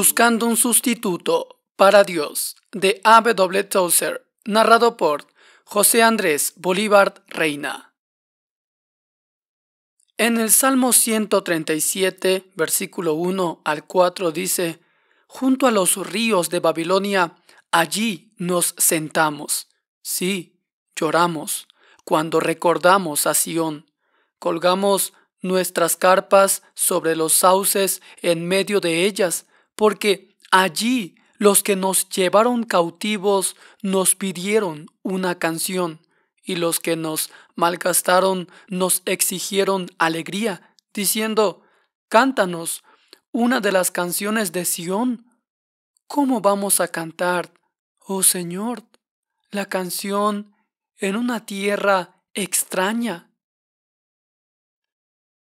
Buscando un sustituto para Dios de A.W. Tozer, narrado por José Andrés Bolívar Reina. En el Salmo 137, versículo 1 al 4 dice, Junto a los ríos de Babilonia, allí nos sentamos. Sí, lloramos cuando recordamos a Sión. Colgamos nuestras carpas sobre los sauces en medio de ellas porque allí los que nos llevaron cautivos nos pidieron una canción, y los que nos malgastaron nos exigieron alegría, diciendo, Cántanos una de las canciones de Sión. ¿Cómo vamos a cantar, oh Señor, la canción en una tierra extraña?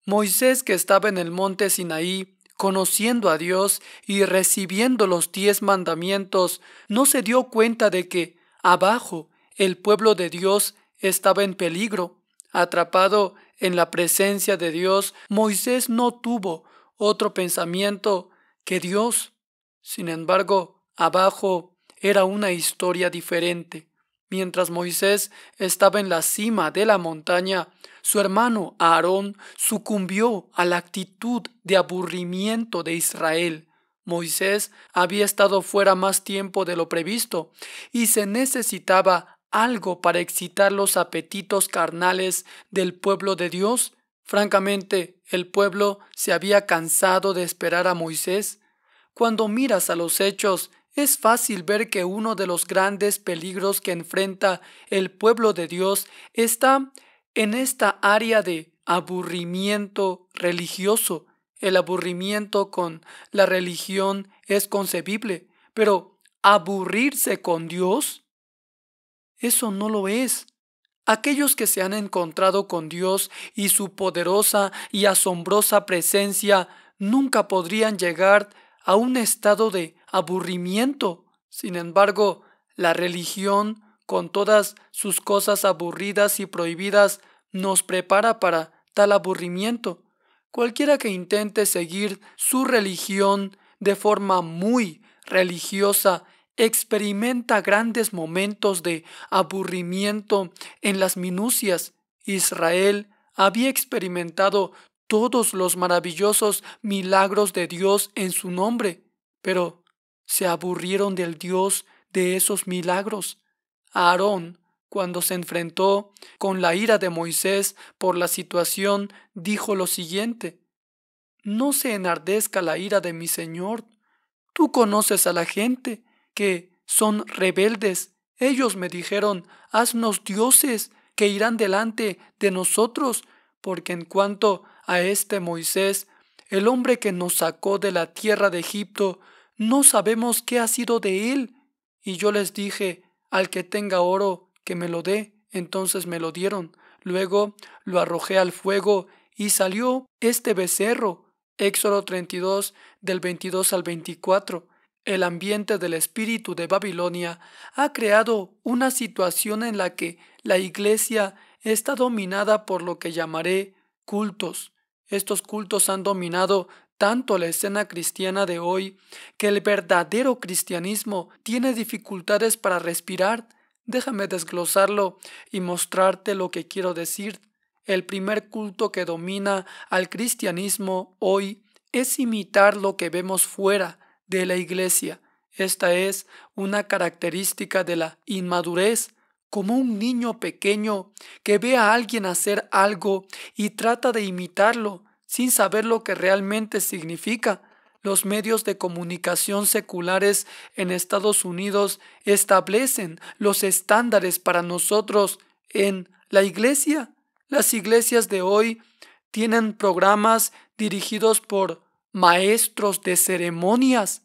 Moisés, que estaba en el monte Sinaí, conociendo a Dios y recibiendo los diez mandamientos, no se dio cuenta de que, abajo, el pueblo de Dios estaba en peligro. Atrapado en la presencia de Dios, Moisés no tuvo otro pensamiento que Dios. Sin embargo, abajo era una historia diferente. Mientras Moisés estaba en la cima de la montaña, su hermano Aarón sucumbió a la actitud de aburrimiento de Israel. Moisés había estado fuera más tiempo de lo previsto y se necesitaba algo para excitar los apetitos carnales del pueblo de Dios. Francamente, el pueblo se había cansado de esperar a Moisés. Cuando miras a los hechos, es fácil ver que uno de los grandes peligros que enfrenta el pueblo de Dios está en esta área de aburrimiento religioso. El aburrimiento con la religión es concebible, pero aburrirse con Dios, eso no lo es. Aquellos que se han encontrado con Dios y su poderosa y asombrosa presencia nunca podrían llegar a un estado de aburrimiento. Sin embargo, la religión con todas sus cosas aburridas y prohibidas, nos prepara para tal aburrimiento. Cualquiera que intente seguir su religión de forma muy religiosa experimenta grandes momentos de aburrimiento en las minucias. Israel había experimentado todos los maravillosos milagros de Dios en su nombre, pero se aburrieron del Dios de esos milagros. Aarón cuando se enfrentó con la ira de Moisés por la situación, dijo lo siguiente, No se enardezca la ira de mi Señor. Tú conoces a la gente que son rebeldes. Ellos me dijeron, Haznos dioses que irán delante de nosotros, porque en cuanto a este Moisés, el hombre que nos sacó de la tierra de Egipto, no sabemos qué ha sido de él. Y yo les dije, al que tenga oro, que me lo dé. Entonces me lo dieron. Luego lo arrojé al fuego y salió este becerro. Éxodo 32 del 22 al 24. El ambiente del espíritu de Babilonia ha creado una situación en la que la iglesia está dominada por lo que llamaré cultos. Estos cultos han dominado tanto la escena cristiana de hoy que el verdadero cristianismo tiene dificultades para respirar. Déjame desglosarlo y mostrarte lo que quiero decir. El primer culto que domina al cristianismo hoy es imitar lo que vemos fuera de la iglesia. Esta es una característica de la inmadurez, como un niño pequeño que ve a alguien hacer algo y trata de imitarlo sin saber lo que realmente significa. Los medios de comunicación seculares en Estados Unidos establecen los estándares para nosotros en la iglesia. Las iglesias de hoy tienen programas dirigidos por maestros de ceremonias.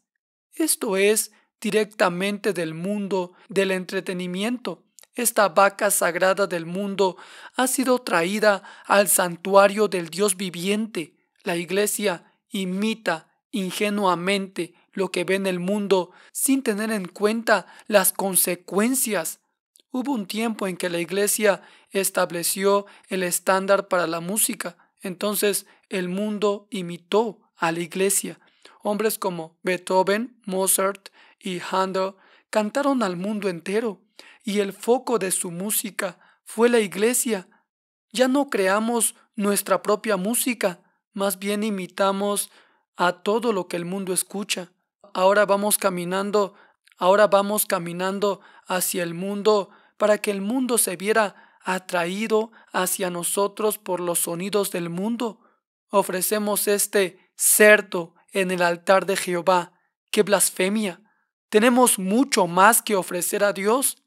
Esto es directamente del mundo del entretenimiento. Esta vaca sagrada del mundo ha sido traída al santuario del Dios viviente. La Iglesia imita ingenuamente lo que ve en el mundo sin tener en cuenta las consecuencias. Hubo un tiempo en que la Iglesia estableció el estándar para la música. Entonces el mundo imitó a la Iglesia. Hombres como Beethoven, Mozart y Handel cantaron al mundo entero y el foco de su música fue la iglesia. Ya no creamos nuestra propia música, más bien imitamos a todo lo que el mundo escucha. Ahora vamos caminando, ahora vamos caminando hacia el mundo para que el mundo se viera atraído hacia nosotros por los sonidos del mundo. Ofrecemos este cerdo en el altar de Jehová. ¡Qué blasfemia! Tenemos mucho más que ofrecer a Dios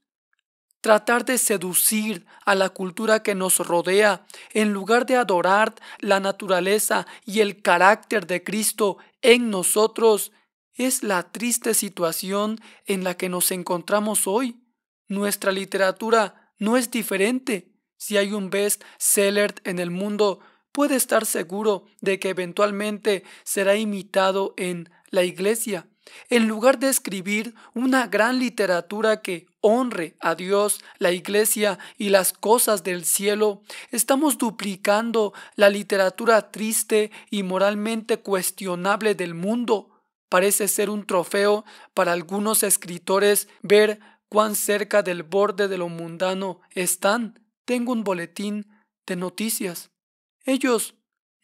tratar de seducir a la cultura que nos rodea, en lugar de adorar la naturaleza y el carácter de Cristo en nosotros, es la triste situación en la que nos encontramos hoy. Nuestra literatura no es diferente. Si hay un best seller en el mundo, puede estar seguro de que eventualmente será imitado en la iglesia. En lugar de escribir una gran literatura que honre a Dios, la iglesia y las cosas del cielo, estamos duplicando la literatura triste y moralmente cuestionable del mundo. Parece ser un trofeo para algunos escritores ver cuán cerca del borde de lo mundano están. Tengo un boletín de noticias. Ellos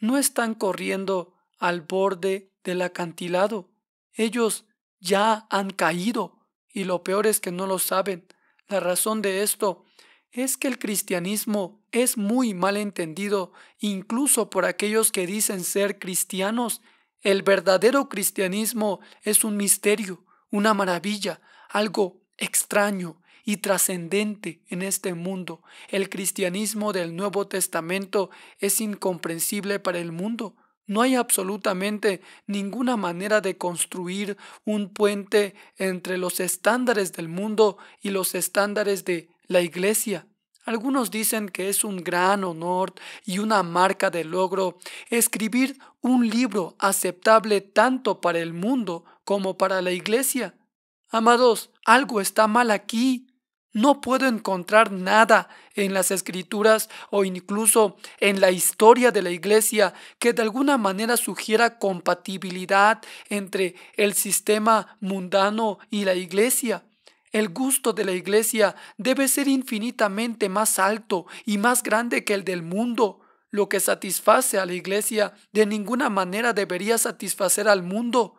no están corriendo al borde del acantilado ellos ya han caído y lo peor es que no lo saben. La razón de esto es que el cristianismo es muy mal entendido incluso por aquellos que dicen ser cristianos. El verdadero cristianismo es un misterio, una maravilla, algo extraño y trascendente en este mundo. El cristianismo del Nuevo Testamento es incomprensible para el mundo. No hay absolutamente ninguna manera de construir un puente entre los estándares del mundo y los estándares de la Iglesia. Algunos dicen que es un gran honor y una marca de logro escribir un libro aceptable tanto para el mundo como para la Iglesia. Amados, algo está mal aquí. No puedo encontrar nada en las escrituras o incluso en la historia de la iglesia que de alguna manera sugiera compatibilidad entre el sistema mundano y la iglesia. El gusto de la iglesia debe ser infinitamente más alto y más grande que el del mundo. Lo que satisface a la iglesia de ninguna manera debería satisfacer al mundo.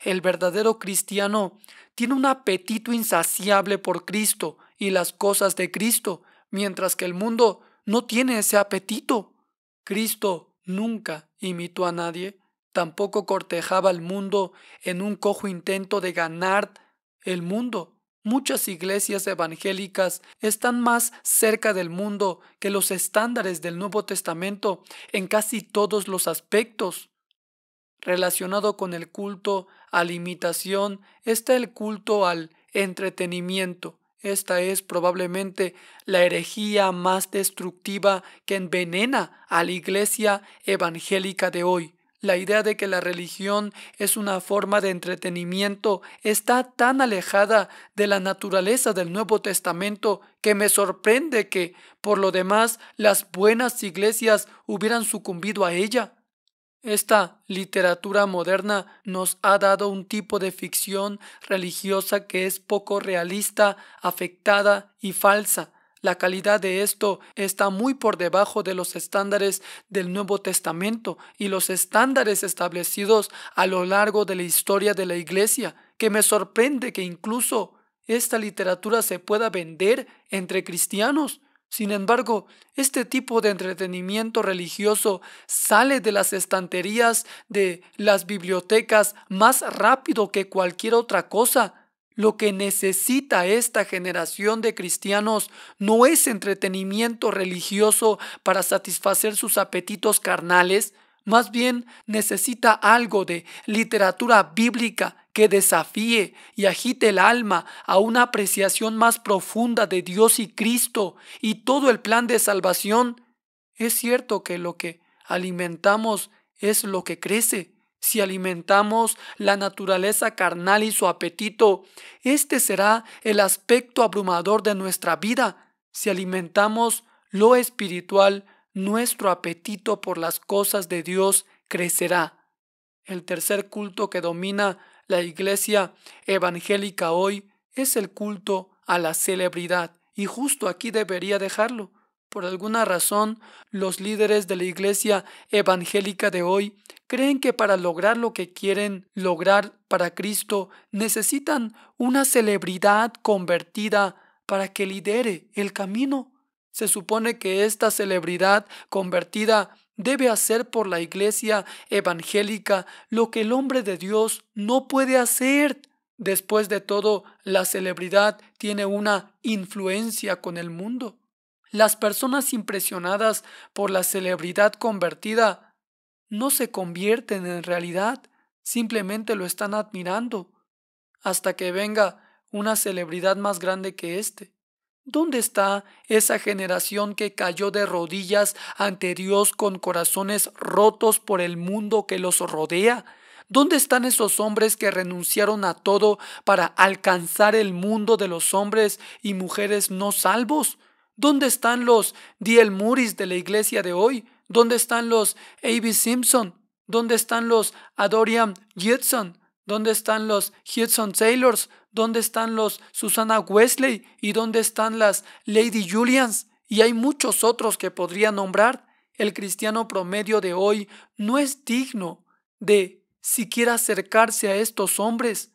El verdadero cristiano tiene un apetito insaciable por Cristo y las cosas de Cristo, mientras que el mundo no tiene ese apetito. Cristo nunca imitó a nadie, tampoco cortejaba al mundo en un cojo intento de ganar el mundo. Muchas iglesias evangélicas están más cerca del mundo que los estándares del Nuevo Testamento en casi todos los aspectos. Relacionado con el culto a la imitación está el culto al entretenimiento. Esta es probablemente la herejía más destructiva que envenena a la iglesia evangélica de hoy. La idea de que la religión es una forma de entretenimiento está tan alejada de la naturaleza del Nuevo Testamento que me sorprende que, por lo demás, las buenas iglesias hubieran sucumbido a ella. Esta literatura moderna nos ha dado un tipo de ficción religiosa que es poco realista, afectada y falsa. La calidad de esto está muy por debajo de los estándares del Nuevo Testamento y los estándares establecidos a lo largo de la historia de la Iglesia, que me sorprende que incluso esta literatura se pueda vender entre cristianos. Sin embargo, este tipo de entretenimiento religioso sale de las estanterías de las bibliotecas más rápido que cualquier otra cosa. Lo que necesita esta generación de cristianos no es entretenimiento religioso para satisfacer sus apetitos carnales, más bien necesita algo de literatura bíblica que desafíe y agite el alma a una apreciación más profunda de Dios y Cristo y todo el plan de salvación. Es cierto que lo que alimentamos es lo que crece. Si alimentamos la naturaleza carnal y su apetito, este será el aspecto abrumador de nuestra vida. Si alimentamos lo espiritual, nuestro apetito por las cosas de Dios crecerá. El tercer culto que domina la iglesia evangélica hoy es el culto a la celebridad y justo aquí debería dejarlo. Por alguna razón, los líderes de la iglesia evangélica de hoy creen que para lograr lo que quieren lograr para Cristo necesitan una celebridad convertida para que lidere el camino. Se supone que esta celebridad convertida debe hacer por la iglesia evangélica lo que el hombre de Dios no puede hacer. Después de todo, la celebridad tiene una influencia con el mundo. Las personas impresionadas por la celebridad convertida no se convierten en realidad, simplemente lo están admirando, hasta que venga una celebridad más grande que éste. ¿Dónde está esa generación que cayó de rodillas ante Dios con corazones rotos por el mundo que los rodea? ¿Dónde están esos hombres que renunciaron a todo para alcanzar el mundo de los hombres y mujeres no salvos? ¿Dónde están los Diel Muris de la iglesia de hoy? ¿Dónde están los A.B. Simpson? ¿Dónde están los Adorian Jetson? ¿Dónde están los Hudson Sailors? ¿Dónde están los Susana Wesley? ¿Y dónde están las Lady Julians? Y hay muchos otros que podría nombrar. El cristiano promedio de hoy no es digno de siquiera acercarse a estos hombres.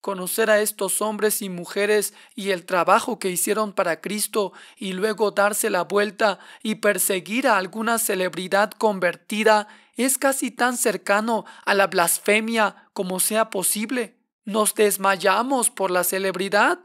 Conocer a estos hombres y mujeres y el trabajo que hicieron para Cristo y luego darse la vuelta y perseguir a alguna celebridad convertida es casi tan cercano a la blasfemia como sea posible. Nos desmayamos por la celebridad.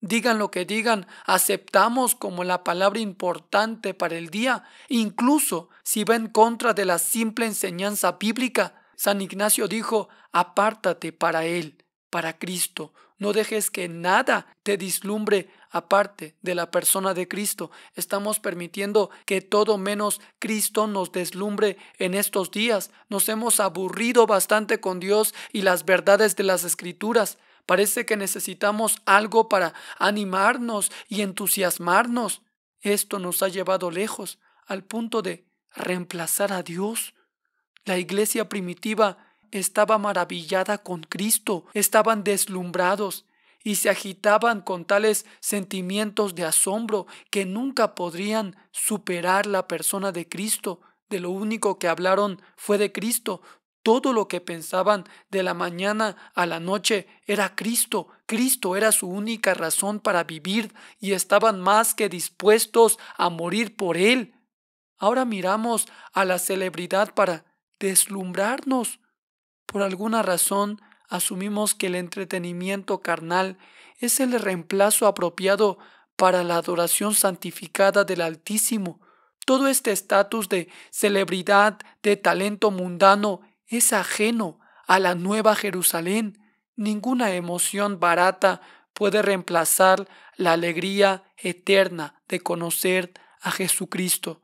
Digan lo que digan, aceptamos como la palabra importante para el día, incluso si va en contra de la simple enseñanza bíblica. San Ignacio dijo, apártate para Él, para Cristo, no dejes que nada te dislumbre aparte de la persona de Cristo. Estamos permitiendo que todo menos Cristo nos deslumbre en estos días. Nos hemos aburrido bastante con Dios y las verdades de las escrituras. Parece que necesitamos algo para animarnos y entusiasmarnos. Esto nos ha llevado lejos, al punto de reemplazar a Dios. La iglesia primitiva estaba maravillada con Cristo, estaban deslumbrados, y se agitaban con tales sentimientos de asombro que nunca podrían superar la persona de Cristo. De lo único que hablaron fue de Cristo. Todo lo que pensaban de la mañana a la noche era Cristo. Cristo era su única razón para vivir y estaban más que dispuestos a morir por Él. Ahora miramos a la celebridad para deslumbrarnos. Por alguna razón, asumimos que el entretenimiento carnal es el reemplazo apropiado para la adoración santificada del Altísimo. Todo este estatus de celebridad, de talento mundano, es ajeno a la nueva Jerusalén. Ninguna emoción barata puede reemplazar la alegría eterna de conocer a Jesucristo.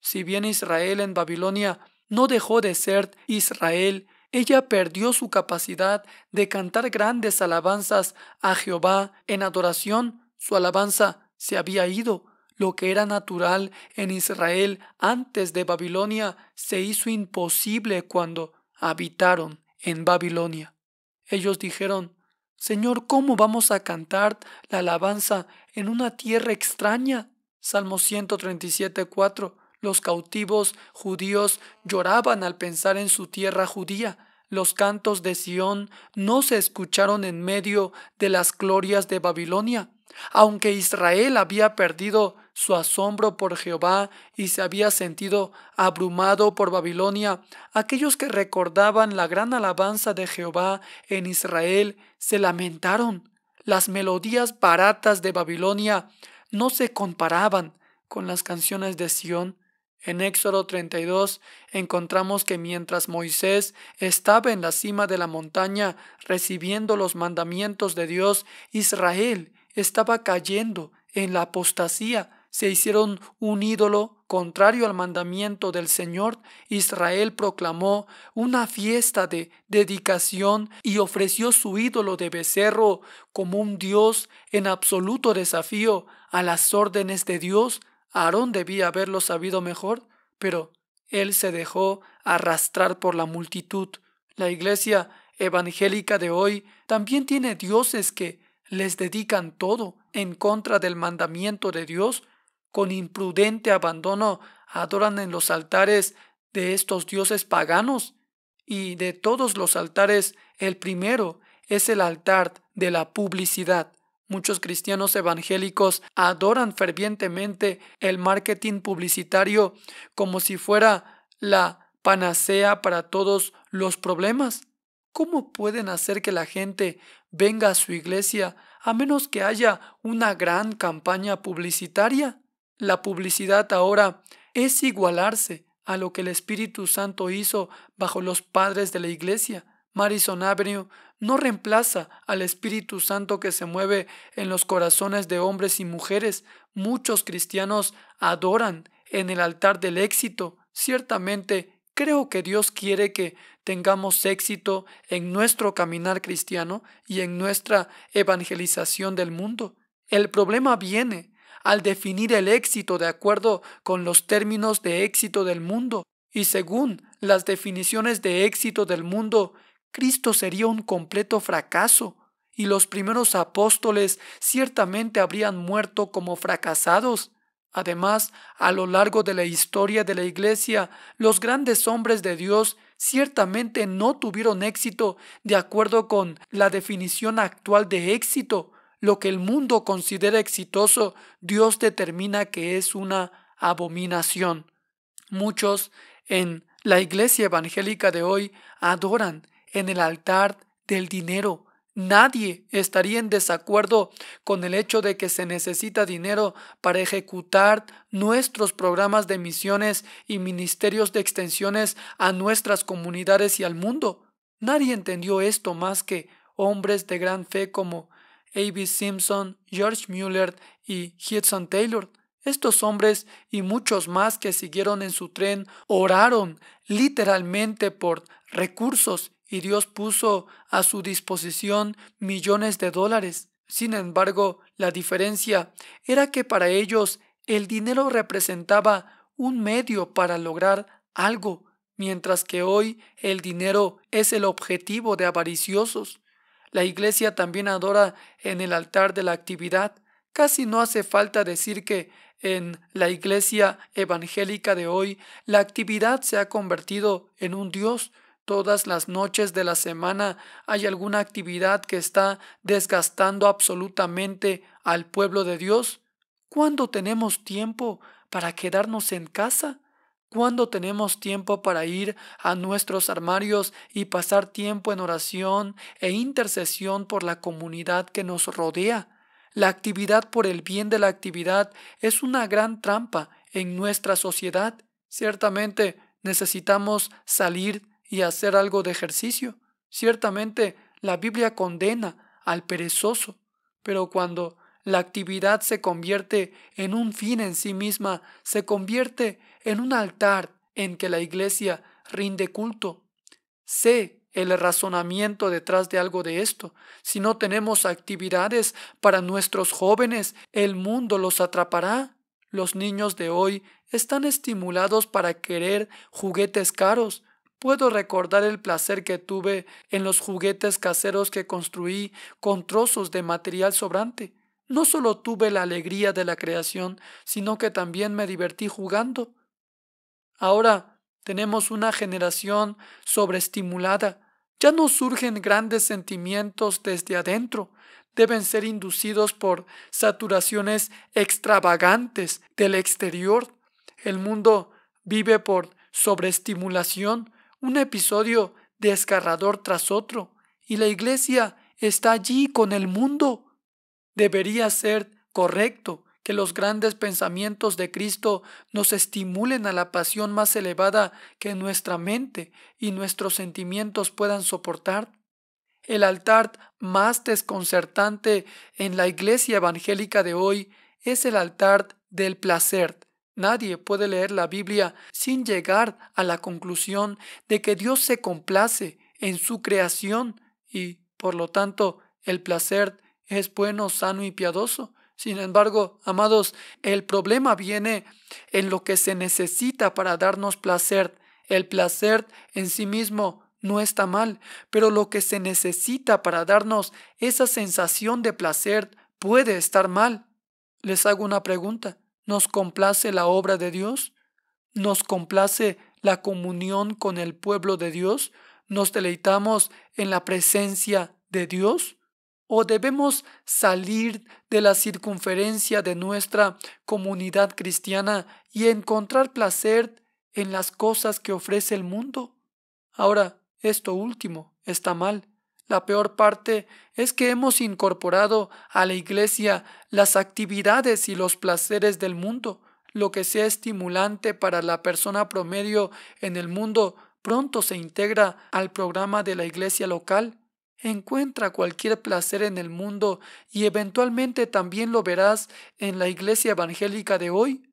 Si bien Israel en Babilonia no dejó de ser Israel, ella perdió su capacidad de cantar grandes alabanzas a Jehová en adoración. Su alabanza se había ido. Lo que era natural en Israel antes de Babilonia se hizo imposible cuando habitaron en Babilonia. Ellos dijeron, Señor, ¿cómo vamos a cantar la alabanza en una tierra extraña? Salmo 137.4 los cautivos judíos lloraban al pensar en su tierra judía. Los cantos de Sión no se escucharon en medio de las glorias de Babilonia. Aunque Israel había perdido su asombro por Jehová y se había sentido abrumado por Babilonia, aquellos que recordaban la gran alabanza de Jehová en Israel se lamentaron. Las melodías baratas de Babilonia no se comparaban con las canciones de Sión. En Éxodo 32 encontramos que mientras Moisés estaba en la cima de la montaña recibiendo los mandamientos de Dios, Israel estaba cayendo en la apostasía. Se hicieron un ídolo contrario al mandamiento del Señor, Israel proclamó una fiesta de dedicación y ofreció su ídolo de becerro como un dios en absoluto desafío a las órdenes de Dios Aarón debía haberlo sabido mejor, pero él se dejó arrastrar por la multitud. La iglesia evangélica de hoy también tiene dioses que les dedican todo en contra del mandamiento de Dios, con imprudente abandono adoran en los altares de estos dioses paganos, y de todos los altares el primero es el altar de la publicidad. Muchos cristianos evangélicos adoran fervientemente el marketing publicitario como si fuera la panacea para todos los problemas. ¿Cómo pueden hacer que la gente venga a su iglesia a menos que haya una gran campaña publicitaria? La publicidad ahora es igualarse a lo que el Espíritu Santo hizo bajo los padres de la iglesia. Marison Avenue, no reemplaza al Espíritu Santo que se mueve en los corazones de hombres y mujeres. Muchos cristianos adoran en el altar del éxito. Ciertamente, creo que Dios quiere que tengamos éxito en nuestro caminar cristiano y en nuestra evangelización del mundo. El problema viene al definir el éxito de acuerdo con los términos de éxito del mundo y según las definiciones de éxito del mundo Cristo sería un completo fracaso y los primeros apóstoles ciertamente habrían muerto como fracasados. Además, a lo largo de la historia de la Iglesia, los grandes hombres de Dios ciertamente no tuvieron éxito de acuerdo con la definición actual de éxito. Lo que el mundo considera exitoso, Dios determina que es una abominación. Muchos en la Iglesia evangélica de hoy adoran en el altar del dinero. Nadie estaría en desacuerdo con el hecho de que se necesita dinero para ejecutar nuestros programas de misiones y ministerios de extensiones a nuestras comunidades y al mundo. Nadie entendió esto más que hombres de gran fe como A.B. Simpson, George Mueller y Hudson Taylor. Estos hombres y muchos más que siguieron en su tren oraron literalmente por recursos y Dios puso a su disposición millones de dólares. Sin embargo, la diferencia era que para ellos el dinero representaba un medio para lograr algo, mientras que hoy el dinero es el objetivo de avariciosos. La iglesia también adora en el altar de la actividad. Casi no hace falta decir que en la iglesia evangélica de hoy la actividad se ha convertido en un Dios Todas las noches de la semana hay alguna actividad que está desgastando absolutamente al pueblo de Dios. ¿Cuándo tenemos tiempo para quedarnos en casa? ¿Cuándo tenemos tiempo para ir a nuestros armarios y pasar tiempo en oración e intercesión por la comunidad que nos rodea? La actividad por el bien de la actividad es una gran trampa en nuestra sociedad. Ciertamente necesitamos salir y hacer algo de ejercicio. Ciertamente la Biblia condena al perezoso, pero cuando la actividad se convierte en un fin en sí misma, se convierte en un altar en que la iglesia rinde culto. Sé el razonamiento detrás de algo de esto. Si no tenemos actividades para nuestros jóvenes, el mundo los atrapará. Los niños de hoy están estimulados para querer juguetes caros, Puedo recordar el placer que tuve en los juguetes caseros que construí con trozos de material sobrante. No solo tuve la alegría de la creación, sino que también me divertí jugando. Ahora tenemos una generación sobreestimulada. Ya no surgen grandes sentimientos desde adentro. Deben ser inducidos por saturaciones extravagantes del exterior. El mundo vive por sobreestimulación un episodio desgarrador tras otro, y la iglesia está allí con el mundo. Debería ser correcto que los grandes pensamientos de Cristo nos estimulen a la pasión más elevada que nuestra mente y nuestros sentimientos puedan soportar. El altar más desconcertante en la iglesia evangélica de hoy es el altar del placer, Nadie puede leer la Biblia sin llegar a la conclusión de que Dios se complace en su creación y, por lo tanto, el placer es bueno, sano y piadoso. Sin embargo, amados, el problema viene en lo que se necesita para darnos placer. El placer en sí mismo no está mal, pero lo que se necesita para darnos esa sensación de placer puede estar mal. Les hago una pregunta. ¿Nos complace la obra de Dios? ¿Nos complace la comunión con el pueblo de Dios? ¿Nos deleitamos en la presencia de Dios? ¿O debemos salir de la circunferencia de nuestra comunidad cristiana y encontrar placer en las cosas que ofrece el mundo? Ahora, esto último está mal. La peor parte es que hemos incorporado a la Iglesia las actividades y los placeres del mundo. Lo que sea estimulante para la persona promedio en el mundo pronto se integra al programa de la Iglesia local. Encuentra cualquier placer en el mundo y eventualmente también lo verás en la Iglesia Evangélica de hoy.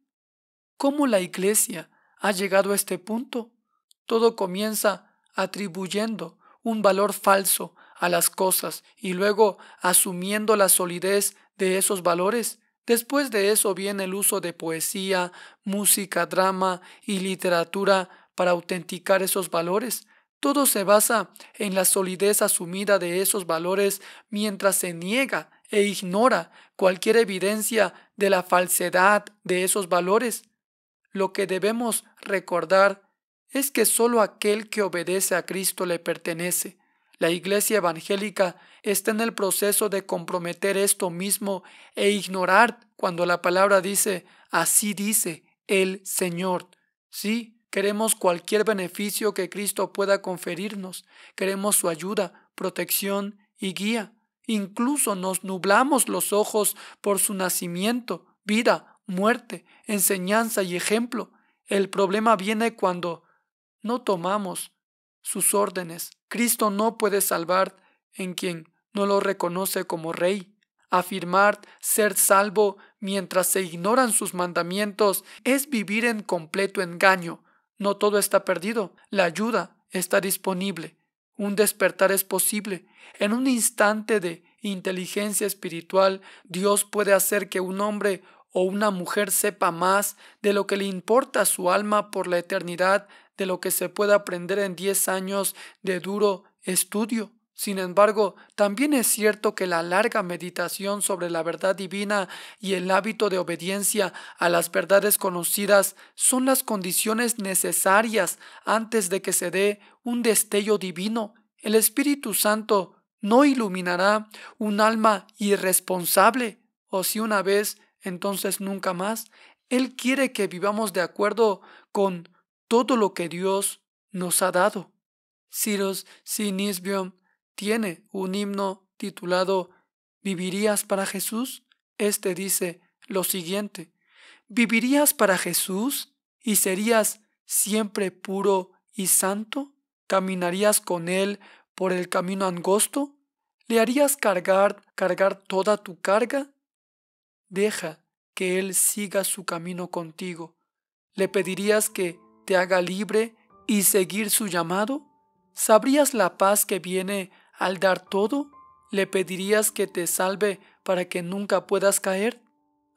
¿Cómo la Iglesia ha llegado a este punto? Todo comienza atribuyendo un valor falso a las cosas y luego asumiendo la solidez de esos valores. Después de eso viene el uso de poesía, música, drama y literatura para autenticar esos valores. Todo se basa en la solidez asumida de esos valores mientras se niega e ignora cualquier evidencia de la falsedad de esos valores. Lo que debemos recordar es que sólo aquel que obedece a Cristo le pertenece. La Iglesia evangélica está en el proceso de comprometer esto mismo e ignorar cuando la palabra dice, así dice el Señor. Sí, queremos cualquier beneficio que Cristo pueda conferirnos, queremos su ayuda, protección y guía. Incluso nos nublamos los ojos por su nacimiento, vida, muerte, enseñanza y ejemplo. El problema viene cuando no tomamos sus órdenes Cristo no puede salvar en quien no lo reconoce como rey. Afirmar ser salvo mientras se ignoran sus mandamientos es vivir en completo engaño. No todo está perdido, la ayuda está disponible. Un despertar es posible. En un instante de inteligencia espiritual, Dios puede hacer que un hombre o una mujer sepa más de lo que le importa a su alma por la eternidad de lo que se puede aprender en diez años de duro estudio. Sin embargo, también es cierto que la larga meditación sobre la verdad divina y el hábito de obediencia a las verdades conocidas son las condiciones necesarias antes de que se dé un destello divino. El Espíritu Santo no iluminará un alma irresponsable, o si una vez, entonces nunca más. Él quiere que vivamos de acuerdo con todo lo que Dios nos ha dado. Siros Sinisbion tiene un himno titulado ¿Vivirías para Jesús? Este dice lo siguiente, ¿vivirías para Jesús y serías siempre puro y santo? ¿Caminarías con Él por el camino angosto? ¿Le harías cargar, cargar toda tu carga? Deja que Él siga su camino contigo. ¿Le pedirías que te haga libre y seguir su llamado? ¿Sabrías la paz que viene al dar todo? ¿Le pedirías que te salve para que nunca puedas caer?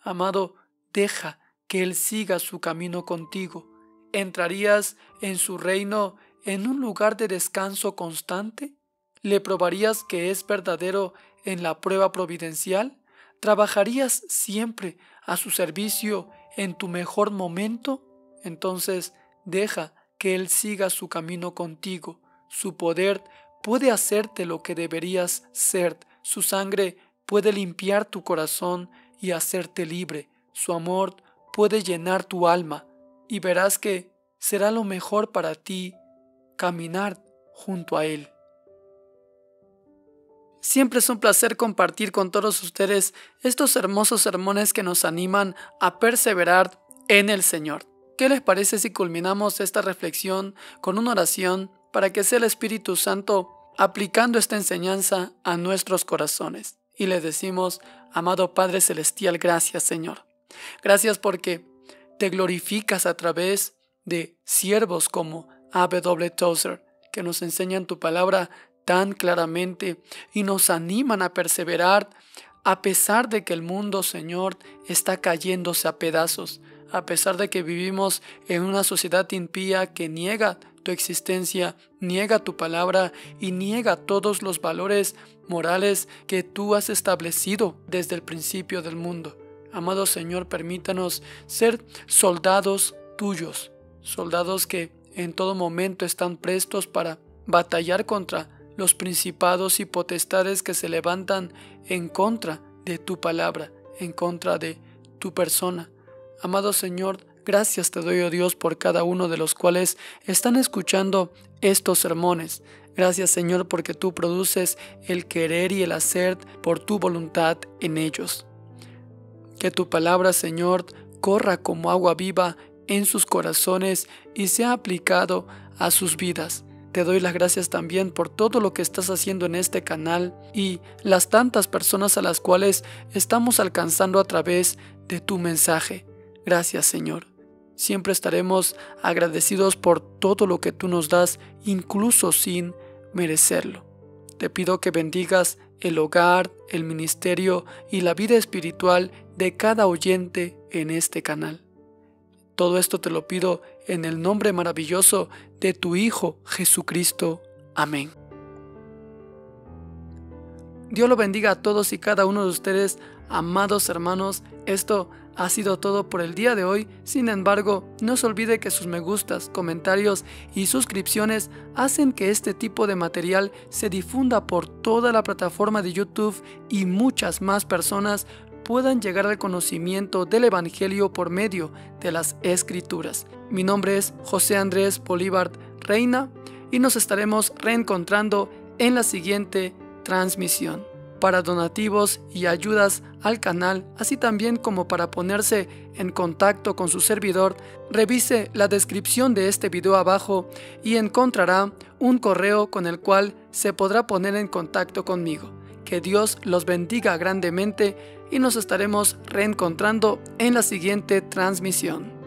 Amado, deja que Él siga su camino contigo. ¿Entrarías en su reino en un lugar de descanso constante? ¿Le probarías que es verdadero en la prueba providencial? ¿Trabajarías siempre a su servicio en tu mejor momento? Entonces Deja que Él siga su camino contigo. Su poder puede hacerte lo que deberías ser. Su sangre puede limpiar tu corazón y hacerte libre. Su amor puede llenar tu alma. Y verás que será lo mejor para ti caminar junto a Él. Siempre es un placer compartir con todos ustedes estos hermosos sermones que nos animan a perseverar en el Señor. ¿Qué les parece si culminamos esta reflexión con una oración para que sea el Espíritu Santo aplicando esta enseñanza a nuestros corazones? Y le decimos, amado Padre Celestial, gracias Señor. Gracias porque te glorificas a través de siervos como A.W. Tozer, que nos enseñan tu palabra tan claramente y nos animan a perseverar a pesar de que el mundo, Señor, está cayéndose a pedazos, a pesar de que vivimos en una sociedad impía que niega tu existencia, niega tu palabra y niega todos los valores morales que tú has establecido desde el principio del mundo. Amado Señor, permítanos ser soldados tuyos, soldados que en todo momento están prestos para batallar contra los principados y potestades que se levantan en contra de tu palabra, en contra de tu persona. Amado Señor, gracias te doy, oh Dios, por cada uno de los cuales están escuchando estos sermones. Gracias, Señor, porque tú produces el querer y el hacer por tu voluntad en ellos. Que tu palabra, Señor, corra como agua viva en sus corazones y sea aplicado a sus vidas. Te doy las gracias también por todo lo que estás haciendo en este canal y las tantas personas a las cuales estamos alcanzando a través de tu mensaje. Gracias Señor. Siempre estaremos agradecidos por todo lo que tú nos das, incluso sin merecerlo. Te pido que bendigas el hogar, el ministerio y la vida espiritual de cada oyente en este canal. Todo esto te lo pido en el nombre maravilloso de tu Hijo Jesucristo. Amén. Dios lo bendiga a todos y cada uno de ustedes, amados hermanos. Esto ha sido todo por el día de hoy, sin embargo, no se olvide que sus me gustas, comentarios y suscripciones hacen que este tipo de material se difunda por toda la plataforma de YouTube y muchas más personas puedan llegar al conocimiento del Evangelio por medio de las Escrituras. Mi nombre es José Andrés Bolívar Reina y nos estaremos reencontrando en la siguiente transmisión para donativos y ayudas al canal, así también como para ponerse en contacto con su servidor, revise la descripción de este video abajo y encontrará un correo con el cual se podrá poner en contacto conmigo. Que Dios los bendiga grandemente y nos estaremos reencontrando en la siguiente transmisión.